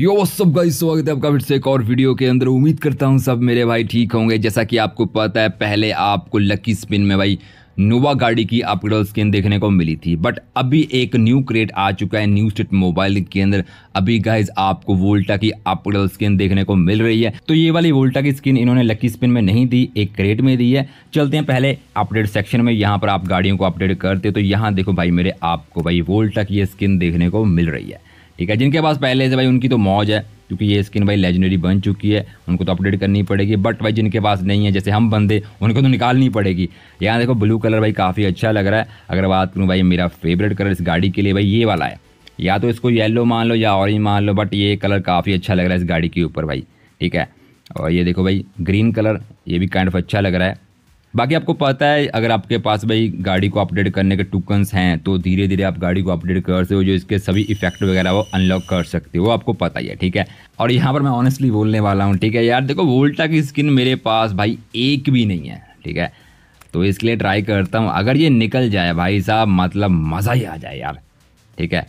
यो सब गाइस स्वागत है आपका फिर से एक और वीडियो के अंदर उम्मीद करता हूँ सब मेरे भाई ठीक होंगे जैसा कि आपको पता है पहले आपको लकी स्पिन में भाई नोवा गाड़ी की अपग्रेड स्किन देखने को मिली थी बट अभी एक न्यू क्रेट आ चुका है न्यू स्टेट मोबाइल के अंदर अभी गाइज आपको वोल्टा की अपग्रेड स्किन देखने को मिल रही है तो ये वाली वोल्टा की स्किन इन्होंने लकी स्पिन में नहीं दी एक क्रेट में दी है चलते हैं पहले अपडेट सेक्शन में यहाँ पर आप गाड़ियों को अपडेट करते तो यहाँ देखो भाई मेरे आपको भाई वोल्टा की स्किन देखने को मिल रही है ठीक है जिनके पास पहले से भाई उनकी तो मौज है क्योंकि ये स्किन भाई लेजेंडरी बन चुकी है उनको तो अपडेट करनी पड़ेगी बट भाई जिनके पास नहीं है जैसे हम बंदे उनको तो निकालनी पड़ेगी यहाँ देखो ब्लू कलर भाई काफ़ी अच्छा लग रहा है अगर बात करूँ भाई मेरा फेवरेट कलर इस गाड़ी के लिए भाई ये वाला है या तो इसको येलो मान लो या ऑरेंज मान लो बट ये कलर काफ़ी अच्छा लग रहा है इस गाड़ी के ऊपर भाई ठीक है और ये देखो भाई ग्रीन कलर ये भी काइंड ऑफ अच्छा लग रहा है बाकी आपको पता है अगर आपके पास भाई गाड़ी को अपडेट करने के टूकन्स हैं तो धीरे धीरे आप गाड़ी को अपडेट कर सकते हो जो इसके सभी इफेक्ट वगैरह वो अनलॉक कर सकते हो वो आपको पता ही है ठीक है और यहाँ पर मैं ऑनेस्टली बोलने वाला हूँ ठीक है यार देखो वोल्टा की स्किन मेरे पास भाई एक भी नहीं है ठीक है तो इसके लिए ट्राई करता हूँ अगर ये निकल जाए भाई साहब मतलब मज़ा ही आ जाए यार ठीक है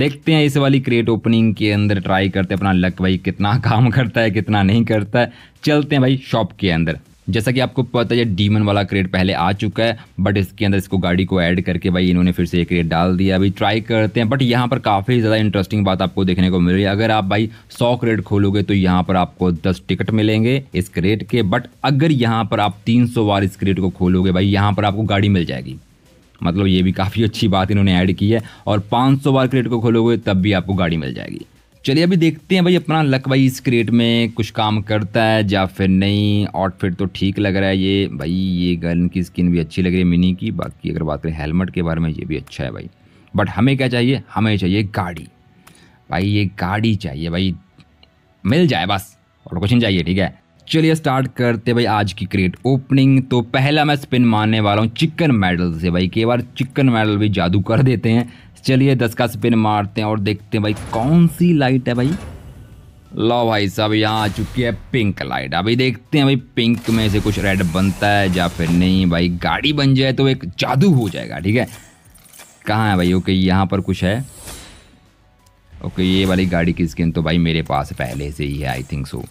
देखते हैं इस वाली क्रेट ओपनिंग के अंदर ट्राई करते अपना लक भाई कितना काम करता है कितना नहीं करता है चलते हैं भाई शॉप के अंदर जैसा कि आपको पता है डीमन वाला क्रेड पहले आ चुका है बट इसके अंदर इसको गाड़ी को ऐड करके भाई इन्होंने फिर से एक क्रेट डाल दिया अभी ट्राई करते हैं बट यहाँ पर काफ़ी ज़्यादा इंटरेस्टिंग बात आपको देखने को मिल रही है अगर आप भाई सौ क्रेड खोलोगे तो यहाँ पर आपको दस टिकट मिलेंगे इस क्रेट के बट अगर यहाँ पर आप तीन सौ बार इस क्रेड को खोलोगे भाई यहाँ पर आपको गाड़ी मिल जाएगी मतलब ये भी काफ़ी अच्छी बात इन्होंने ऐड की है और पाँच बार क्रेड को खोलोगे तब भी आपको गाड़ी मिल जाएगी चलिए अभी देखते हैं भाई अपना लक भाई इस क्रेट में कुछ काम करता है या फिर नहीं आउटफिट तो ठीक लग रहा है ये भाई ये गन की स्किन भी अच्छी लग रही है मिनी की बाकी अगर बात करें हेलमेट के बारे में ये भी अच्छा है भाई बट हमें क्या चाहिए हमें चाहिए गाड़ी भाई ये गाड़ी चाहिए भाई मिल जाए बस और कुछ नहीं चाहिए ठीक है चलिए स्टार्ट करते भाई आज की क्रेट ओपनिंग तो पहला मैं स्पिन मारने वाला हूँ चिकन मेडल से भाई कई बार चिकन मेडल भी जादू कर देते हैं चलिए दस का स्पिन मारते हैं और देखते हैं भाई कौन सी लाइट है भाई लो भाई साहब यहाँ आ चुकी है पिंक लाइट अभी देखते हैं भाई पिंक में से कुछ रेड बनता है या फिर नहीं भाई गाड़ी बन जाए तो एक जादू हो जाएगा ठीक है कहाँ है भाई ओके यहाँ पर कुछ है ओके ये वाली गाड़ी की स्किन तो भाई मेरे पास पहले से ही है आई थिंक सो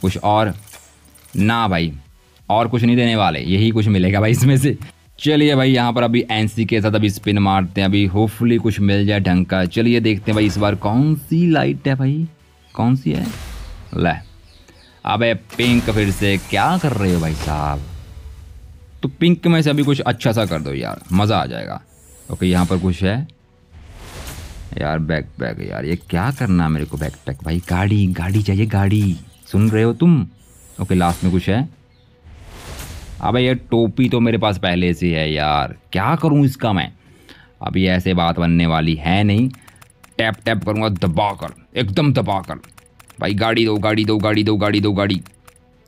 कुछ और ना भाई और कुछ नहीं देने वाले यही कुछ मिलेगा भाई इसमें से चलिए भाई यहाँ पर अभी एनसी के साथ अभी स्पिन मारते हैं अभी होपफुली कुछ मिल जाए ढंग का चलिए देखते हैं भाई इस बार कौन सी लाइट है भाई कौन सी है ले अबे पिंक फिर से क्या कर रहे हो भाई साहब तो पिंक में से अभी कुछ अच्छा सा कर दो यार मज़ा आ जाएगा ओके यहाँ पर कुछ है यार बैक बैग यार ये क्या करना मेरे को बैक भाई गाड़ी गाड़ी चाहिए गाड़ी सुन रहे हो तुम ओके लास्ट में कुछ है अब ये टोपी तो मेरे पास पहले से है यार क्या करूँ इसका मैं अभी ऐसे बात बनने वाली है नहीं टैप टैप करूँगा दबा कर एकदम दबा कर भाई गाड़ी दो गाड़ी दो गाड़ी दो गाड़ी दो गाड़ी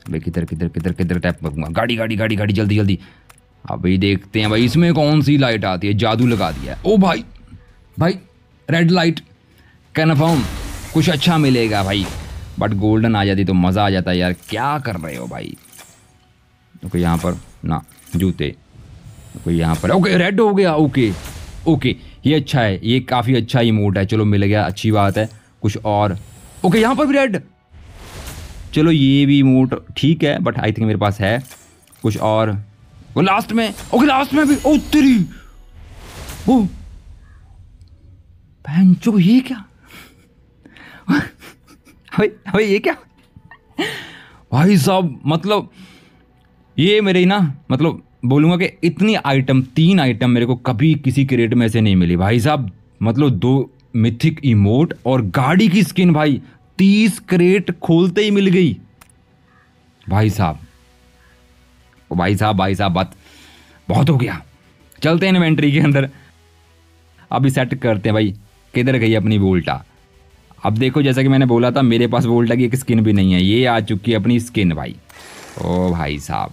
अबे किधर किधर किधर किधर टैप करूँगा गाड़ी गाड़ी गाड़ी गाड़ी जल्दी जल्दी अभी देखते हैं भाई इसमें कौन सी लाइट आती है जादू लगा दिया ओ भाई भाई रेड लाइट कन्फर्म कुछ अच्छा मिलेगा भाई बट गोल्डन आ जाती तो मज़ा आ जाता है यार क्या कर रहे हो भाई ओके यहाँ पर ना जूते ओके यहाँ पर ओके रेड हो गया ओके ओके ये अच्छा है ये काफ़ी अच्छा इमोट है चलो मिल गया अच्छी बात है कुछ और ओके यहाँ पर भी रेड चलो ये भी इमोट ठीक है बट आई थिंक मेरे पास है कुछ और वो लास्ट में ओके लास्ट में भी ओ तेरी ओ भैंचो ये क्या भाई भाई ये क्या भाई साहब मतलब ये मेरी ना मतलब बोलूँगा कि इतनी आइटम तीन आइटम मेरे को कभी किसी के रेट में ऐसे नहीं मिली भाई साहब मतलब दो मिथिक इमोट और गाड़ी की स्किन भाई तीस क्रेट खोलते ही मिल गई भाई साहब भाई साहब भाई साहब बात बहुत हो गया चलते हैं इन्वेंट्री के अंदर अभी सेट करते हैं भाई किधर गई अपनी वोल्टा अब देखो जैसा कि मैंने बोला था मेरे पास वोल्टा की एक स्किन भी नहीं है ये आ चुकी है अपनी स्किन भाई ओ भाई साहब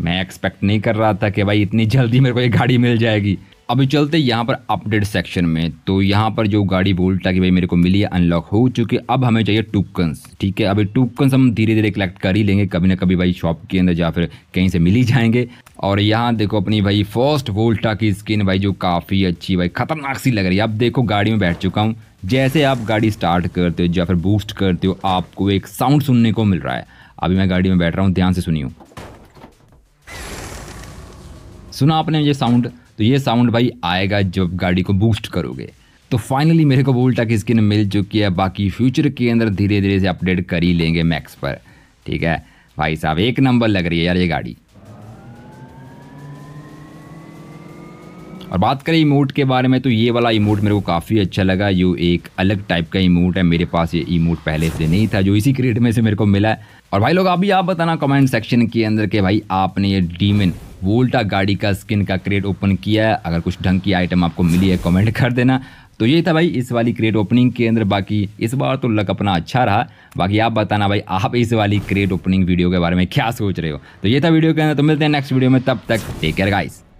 मैं एक्सपेक्ट नहीं कर रहा था कि भाई इतनी जल्दी मेरे को ये गाड़ी मिल जाएगी अभी चलते यहाँ पर अपडेट सेक्शन में तो यहाँ पर जो गाड़ी बोलता कि भाई मेरे को मिली है अनलॉक हो चुकी अब हमें चाहिए टूकन्स ठीक है अभी टूकन्स हम धीरे धीरे कलेक्ट कर ही लेंगे कभी ना कभी भाई शॉप के अंदर या फिर कहीं से मिल ही जाएंगे और यहाँ देखो अपनी भाई फर्स्ट वोल्टा की स्किन भाई जो काफ़ी अच्छी भाई खतरनाक सी लग रही है अब देखो गाड़ी में बैठ चुका हूँ जैसे आप गाड़ी स्टार्ट करते हो या फिर बूस्ट करते हो आपको एक साउंड सुनने को मिल रहा है अभी मैं गाड़ी में बैठ रहा हूँ ध्यान से सुनियो सुना आपने ये साउंड तो ये साउंड भाई आएगा जब गाड़ी को बूस्ट करोगे तो फाइनली मेरे को वोल्टा की स्किन मिल चुकी है बाकी फ्यूचर के अंदर धीरे धीरे से अपडेट कर ही लेंगे मैक्स पर ठीक है भाई साहब एक नंबर लग रही है यार ये गाड़ी और बात करें इमोट के बारे में तो ये वाला इमोट मेरे को काफ़ी अच्छा लगा यू एक अलग टाइप का इमोट है मेरे पास ये इमोट पहले से नहीं था जो इसी क्रिएट में से मेरे को मिला है और भाई लोग अभी आप बताना कमेंट सेक्शन के अंदर के भाई आपने ये डीमिन वोल्टा गाड़ी का स्किन का क्रेट ओपन किया है अगर कुछ ढंग की आइटम आपको मिली है कमेंट कर देना तो ये था भाई इस वाली क्रेट ओपनिंग के अंदर बाकी इस बार तो लक अपना अच्छा रहा बाकी आप बताना भाई आप इस वाली क्रेट ओपनिंग वीडियो के बारे में क्या सोच रहे हो तो ये था वीडियो के अंदर तो मिलते हैं नेक्स्ट वीडियो में तब तक टेक केयर गाइस